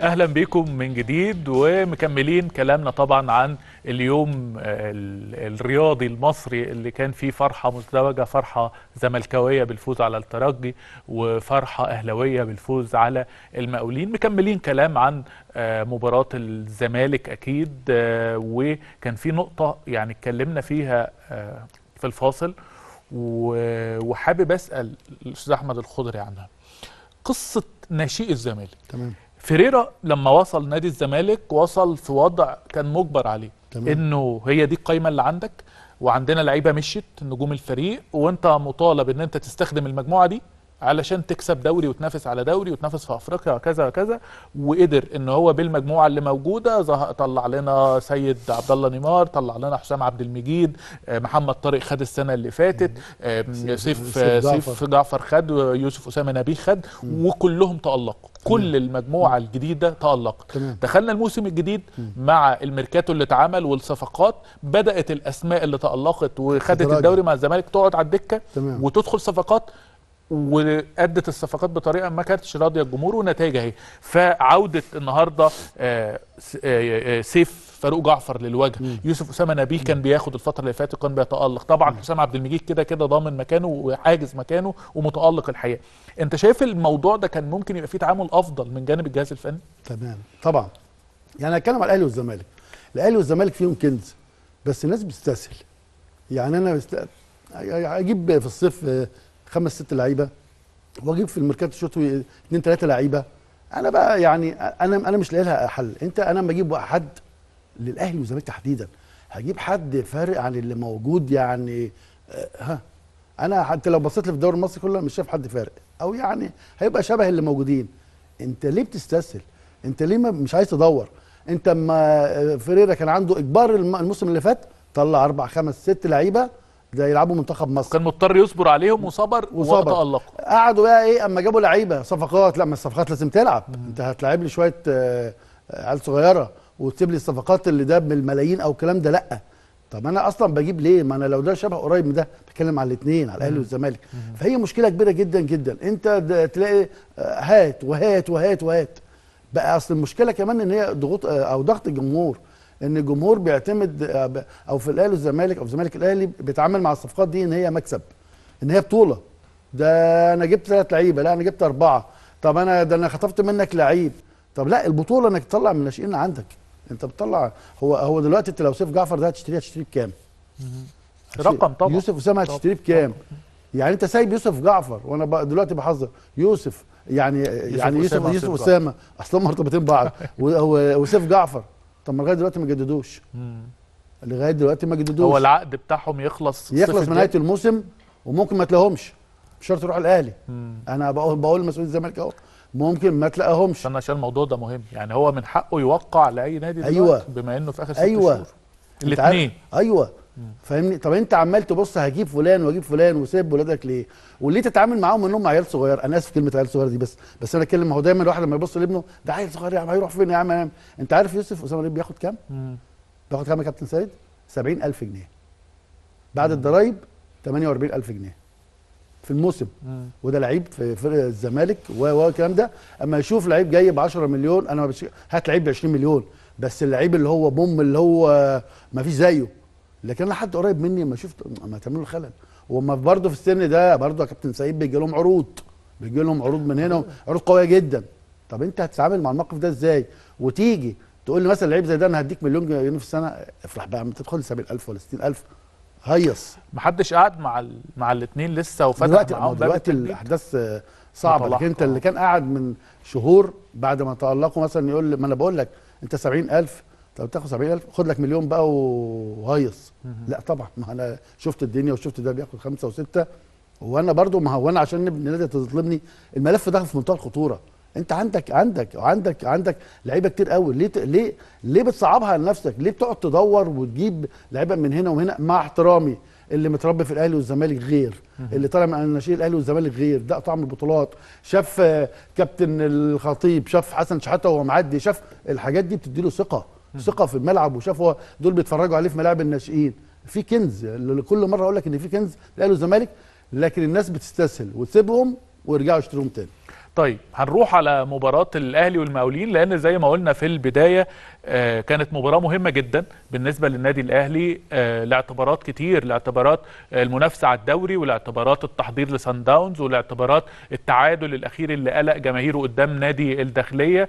اهلا بيكم من جديد ومكملين كلامنا طبعا عن اليوم الرياضي المصري اللي كان فيه فرحه مزدوجه فرحه زملكاويه بالفوز على الترجي وفرحه اهلاويه بالفوز على المقاولين مكملين كلام عن آه، مباراه الزمالك اكيد آه، وكان في نقطه يعني اتكلمنا فيها آه، في الفاصل وحابب اسال الاستاذ احمد الخضري عنها قصه ناشئ الزمالك تمام فيريرا لما وصل نادي الزمالك وصل في وضع كان مجبر عليه تمام. انه هي دي القايمه اللي عندك وعندنا لعيبه مشيت نجوم الفريق وانت مطالب ان انت تستخدم المجموعه دي علشان تكسب دوري وتنافس على دوري وتنافس في افريقيا وكذا وكذا وقدر ان هو بالمجموعه اللي موجوده طلع لنا سيد عبد الله نيمار طلع لنا حسام عبد المجيد آه، محمد طارق خد السنه اللي فاتت آه، سيف سيف جعفر خد يوسف اسامه نبيل خد وكلهم تالقوا كل المجموعه الجديده تالقت دخلنا الموسم الجديد مع الميركاتو اللي اتعمل والصفقات بدات الاسماء اللي تالقت وخدت الدوري مع الزمالك تقعد على الدكه وتدخل صفقات وادت الصفقات بطريقه ما كانتش راضيه الجمهور ونتائج اهي فعوده النهارده آه، آه، آه، سيف فاروق جعفر مم. يوسف اسامه نبيه كان بياخد الفتره اللي فاتت كان بيتالق طبعا حسام عبد المجيد كده كده ضامن مكانه وحاجز مكانه ومتالق الحقيقه انت شايف الموضوع ده كان ممكن يبقى فيه تعامل افضل من جانب الجهاز الفني تمام طبعا يعني هتكلم على الاهلي والزمالك الاهلي والزمالك فيهم كنز بس الناس بتستسهل يعني انا بست... اجيب في الصيف خمس ست لعيبه واجيب في الميركاتو الشتوي اثنين ثلاثه لعيبه انا بقى يعني انا انا مش لاقي لها حل انت انا لما اجيب حد للاهلي والزمالك تحديدا هجيب حد فارق عن اللي موجود يعني آه، ها انا حتى لو بصيت في الدوري المصري كله مش شايف حد فارق او يعني هيبقى شبه اللي موجودين انت ليه بتستسهل انت ليه مش عايز تدور انت اما آه، فريرا كان عنده اجبار الموسم اللي فات طلع اربع خمس ست لعيبه ده يلعبوا منتخب مصر كان مضطر يصبر عليهم وصبر وصبر وتألقوا قعدوا بقى ايه اما جابوا لعيبه صفقات لا ما الصفقات لازم تلعب مم. انت هتلاعب لي شويه آه، آه، عيال صغيره وتسيب لي الصفقات اللي ده بالملايين او الكلام ده لا طب انا اصلا بجيب ليه ما انا لو ده شبه قريب من ده بتكلم على الاثنين على الاهلي والزمالك فهي مشكله كبيره جدا جدا انت تلاقي آه، هات وهات وهات وهات بقى اصل المشكله كمان ان هي ضغوط او ضغط الجمهور ان الجمهور بيعتمد او في الاهلي والزمالك او الزمالك الاهلي بيتعامل مع الصفقات دي ان هي مكسب ان هي بطوله ده انا جبت ثلاث لعيبه لا انا جبت اربعه طب انا ده انا خطفت منك لعيب طب لا البطوله انك تطلع من الناشئين عندك انت بتطلع هو هو دلوقتي انت لو سيف جعفر ده هتشتريه هتشتريه بكام؟ رقم طبعا يوسف اسامه هتشتريه بكام؟ يعني انت سايب يوسف جعفر وانا دلوقتي بحذر يوسف يعني يوسف يعني يوسف يوسف اسامه اصلا مرتبطين بعض وسيف جعفر طب ما لغايه دلوقتي ما جددوش لغايه دلوقتي ما جددوش هو العقد بتاعهم يخلص يخلص من نهايه الموسم وممكن ما تلاقيهمش مش شرط يروح الاهلي انا بقول بقول لمسؤول الزمالك اهو ممكن ما تلاقيهمش استنى عشان الموضوع ده مهم يعني هو من حقه يوقع لاي نادي أيوة. بما انه في اخر ست أيوة. شهور الاثنين ايوه فاهمني طب انت عمال تبص هجيب فلان واجيب فلان وسيب ولادك ليه وليه تتعامل معاهم انهم عيال صغير انا اسف كلمه عيال صغير دي بس بس انا بتكلم هو دايما الواحد لما يبص لابنه ده عيل صغير يا عم هيروح فين يا عم أنا. انت عارف يوسف اسامه ليه بياخد كام بياخد كام يا كابتن سيد 70000 جنيه بعد الضرايب 48000 جنيه في الموسم وده لعيب في فرقه الزمالك والكلام ده اما يشوف لعيب جاي ب 10 مليون انا ما بش... هات لعيب ب 20 مليون بس اللعيب اللي هو بوم اللي هو ما فيش زيه لكن انا حد قريب مني ما شفت ما تعملوا خلل وما برضه في السن ده برضه يا كابتن سعيد بيجي لهم عروض بيجي لهم عروض من هنا عروض قويه جدا طب انت هتتعامل مع الموقف ده ازاي وتيجي تقول لي مثلا لعيب زي ده انا هديك مليون جنيه في السنه افرح بقى لما تدخل 70000 ولا 60000 هيص محدش قعد مع الـ مع الاثنين لسه وفتح دلوقتي معاهم دلوقتي الاحداث صعبه لكن انت اللي آه. كان قاعد من شهور بعد ما تالقوا مثلا يقول ما انا بقول لك انت 70000 طب تاخد 70000 خد لك مليون بقى وهيص لا طبعا ما انا شفت الدنيا وشفت ده بياخد خمسه وسته وانا برضو ما هو انا عشان النادي تظلمني الملف ده في منتهى الخطوره انت عندك عندك وعندك عندك لعيبه كتير قوي ليه ليه ليه بتصعبها على نفسك ليه بتقعد تدور وتجيب لعيبه من هنا ومن هنا مع احترامي اللي متربي في الاهلي والزمالك غير اللي طالع من الناشئين الاهلي والزمالك غير ده طعم البطولات شاف كابتن الخطيب شاف حسن شحاته وهو معدي شاف الحاجات دي بتديله ثقه ثقه في الملعب وشافوا دول بيتفرجوا عليه في ملاعب الناشئين في كنز كل مره اقول لك ان في كنز الاهلي والزمالك لكن الناس بتستسهل وتسيبهم ويرجعوا يشتروهم تاني طيب هنروح على مباراة الأهلي والمقاولين لأن زي ما قلنا في البداية آه، كانت مباراة مهمة جدا بالنسبة للنادي الأهلي آه، لاعتبارات كتير لاعتبارات المنافسة على الدوري ولاعتبارات التحضير لسان داونز ولاعتبارات التعادل الأخير اللي قلق جماهيره قدام نادي الداخلية